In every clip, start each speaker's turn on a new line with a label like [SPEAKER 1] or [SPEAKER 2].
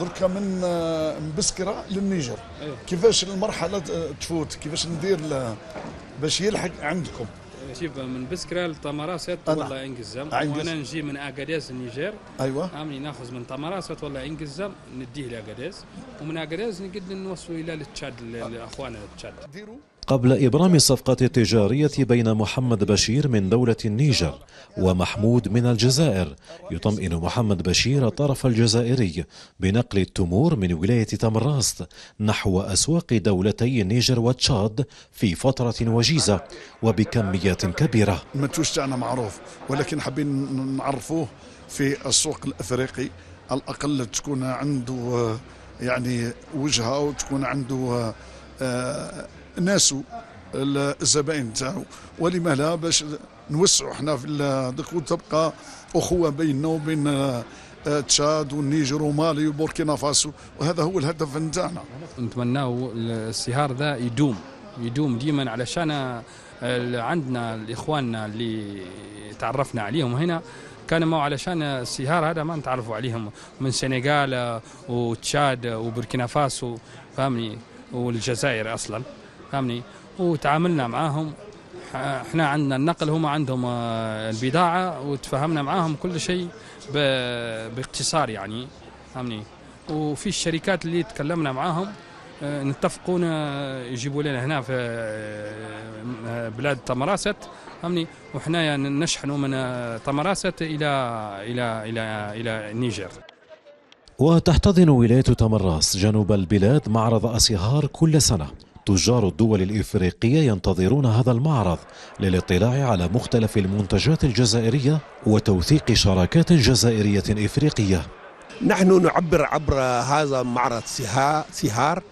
[SPEAKER 1] دركا من آه، مبسكره للنيجر أيه. كيفاش المرحله آه، تفوت كيفاش ندير باش يلحق عندكم
[SPEAKER 2] شوف من بسكره لتمراسات ولا انقزام وانا نجي من اكاديز النيجر ايوا عاملي ناخذ من طمراسات ولا انقزام نديه لاكاديز ومن اكاديز نقدر نوصلوا الى التشاد لاخواننا التشاد ديروا
[SPEAKER 3] قبل إبرام الصفقة التجارية بين محمد بشير من دولة النيجر ومحمود من الجزائر يطمئن محمد بشير الطرف الجزائري بنقل التمور من ولاية تمراست نحو أسواق دولتي النيجر وتشاد في فترة وجيزة وبكميات كبيرة
[SPEAKER 1] المنتوج تاعنا معروف ولكن حابين نعرفوه في السوق الأفريقي الأقل تكون عنده آه، يعني وجهة وتكون عنده آه، آه، ناسوا الزبائن نتاعو ولما لا باش نوسعوا حنا في ذاك وتبقى اخوه بيننا وبين آه، تشاد والنيجر ومالي وبوركينا فاسو وهذا هو الهدف نتاعنا
[SPEAKER 2] نتمناو السهار ذا يدوم يدوم ديما علشان آه، عندنا الاخواننا اللي تعرفنا عليهم هنا كان ما علشان السهار هذا ما نتعرفوا عليهم من سنغال آه، وتشاد وبوركينا فاسو فهمني والجزائر اصلا فهمني وتعاملنا معاهم احنا عندنا النقل هم عندهم آه، البضاعه وتفاهمنا معاهم كل شيء باختصار يعني فهمني وفي الشركات اللي تكلمنا معاهم آه، نتفقون آه، يجيبوا لنا هنا في بلاد تمراست فهمني وحنا يعني نشحنوا من تمراست الى الى الى الى النيجر
[SPEAKER 3] وتحتضن ولايه تمراس جنوب البلاد معرض اسيهار كل سنه تجار الدول الإفريقية ينتظرون هذا المعرض للاطلاع على مختلف المنتجات الجزائرية وتوثيق شراكات جزائرية إفريقية
[SPEAKER 4] نحن نعبر عبر هذا معرض سهار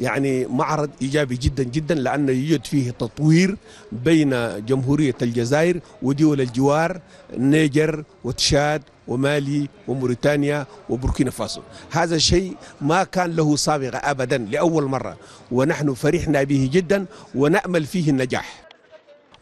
[SPEAKER 4] يعني معرض ايجابي جدا جدا لانه يوجد فيه تطوير بين جمهوريه الجزائر ودول الجوار نيجر وتشاد ومالي وموريتانيا وبوركينا فاسو هذا الشيء ما كان له سابقة أبدا لأول مرة ونحن فرحنا به جدا ونأمل فيه النجاح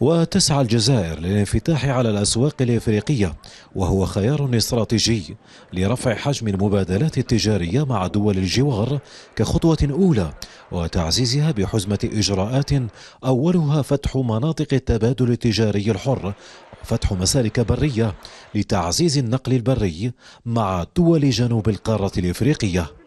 [SPEAKER 3] وتسعى الجزائر للانفتاح على الأسواق الإفريقية وهو خيار استراتيجي لرفع حجم المبادلات التجارية مع دول الجوار كخطوة أولى وتعزيزها بحزمة إجراءات أولها فتح مناطق التبادل التجاري الحر فتح مسالك برية لتعزيز النقل البري مع دول جنوب القارة الإفريقية